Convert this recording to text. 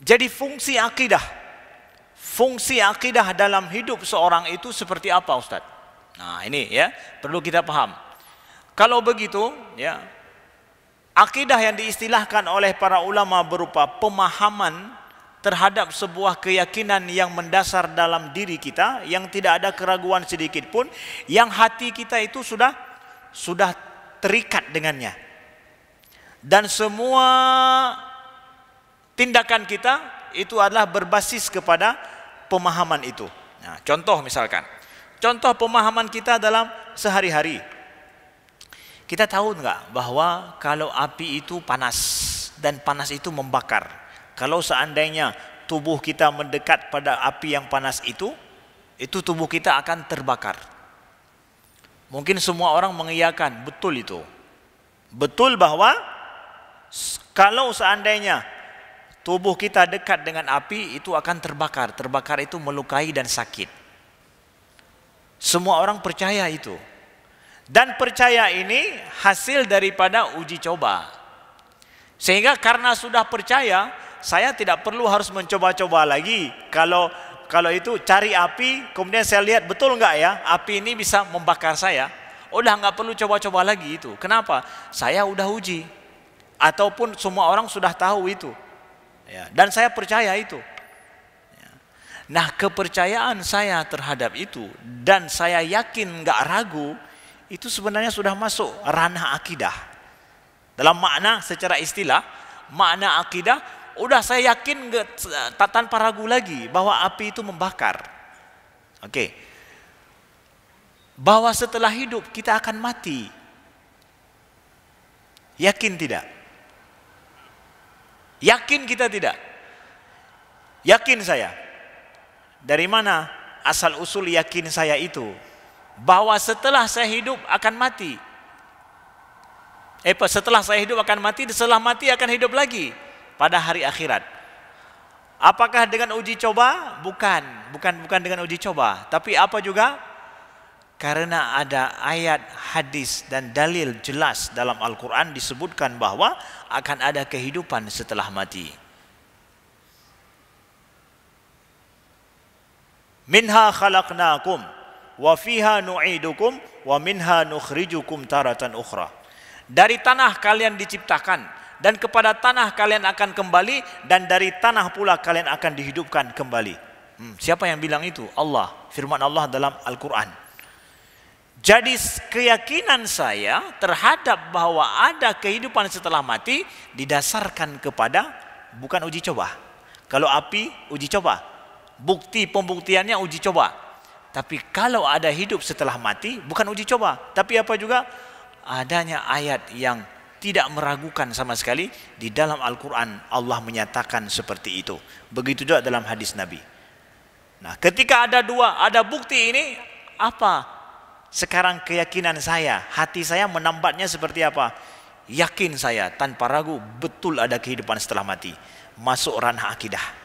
Jadi fungsi akidah. Fungsi akidah dalam hidup seorang itu seperti apa Ustaz? Nah ini ya perlu kita paham. Kalau begitu ya akidah yang diistilahkan oleh para ulama berupa pemahaman terhadap sebuah keyakinan yang mendasar dalam diri kita yang tidak ada keraguan sedikit pun yang hati kita itu sudah sudah terikat dengannya dan semua tindakan kita itu adalah berbasis kepada pemahaman itu. Nah, contoh misalkan, contoh pemahaman kita dalam sehari-hari. Kita tahu enggak bahwa kalau api itu panas dan panas itu membakar. Kalau seandainya tubuh kita mendekat pada api yang panas itu, itu tubuh kita akan terbakar. Mungkin semua orang mengiyakan, betul itu. Betul bahwa kalau seandainya tubuh kita dekat dengan api itu akan terbakar. Terbakar itu melukai dan sakit. Semua orang percaya itu. Dan percaya ini hasil daripada uji coba. Sehingga karena sudah percaya, saya tidak perlu harus mencoba-coba lagi. Kalau kalau itu cari api, kemudian saya lihat betul nggak ya, api ini bisa membakar saya. Udah nggak perlu coba-coba lagi itu. Kenapa? Saya udah uji. Ataupun semua orang sudah tahu itu. Ya, dan saya percaya itu. Ya. Nah kepercayaan saya terhadap itu dan saya yakin nggak ragu itu sebenarnya sudah masuk ranah akidah. Dalam makna secara istilah makna akidah udah saya yakin tak tanpa ragu lagi bahwa api itu membakar. Oke. Bahwa setelah hidup kita akan mati. Yakin tidak? Yakin kita tidak? Yakin saya. Dari mana asal usul yakin saya itu? Bahwa setelah saya hidup akan mati. Eh, setelah saya hidup akan mati, setelah mati akan hidup lagi pada hari akhirat. Apakah dengan uji coba? Bukan, bukan bukan dengan uji coba, tapi apa juga? Karena ada ayat, hadis dan dalil jelas dalam Al-Quran disebutkan bahwa akan ada kehidupan setelah mati. Minha khalaqnakum wa fiha nu'idukum wa minha nukhrijukum taratan ukhra. Dari tanah kalian diciptakan dan kepada tanah kalian akan kembali dan dari tanah pula kalian akan dihidupkan kembali. Hmm, siapa yang bilang itu? Allah. Firman Allah dalam Al-Quran. Jadi keyakinan saya terhadap bahwa ada kehidupan setelah mati didasarkan kepada bukan uji coba. Kalau api uji coba, bukti pembuktiannya uji coba. Tapi kalau ada hidup setelah mati bukan uji coba, tapi apa juga adanya ayat yang tidak meragukan sama sekali di dalam Al-Qur'an Allah menyatakan seperti itu. Begitu juga dalam hadis Nabi. Nah, ketika ada dua, ada bukti ini apa sekarang keyakinan saya, hati saya menambatnya seperti apa? Yakin saya tanpa ragu betul ada kehidupan setelah mati. Masuk ranah akidah.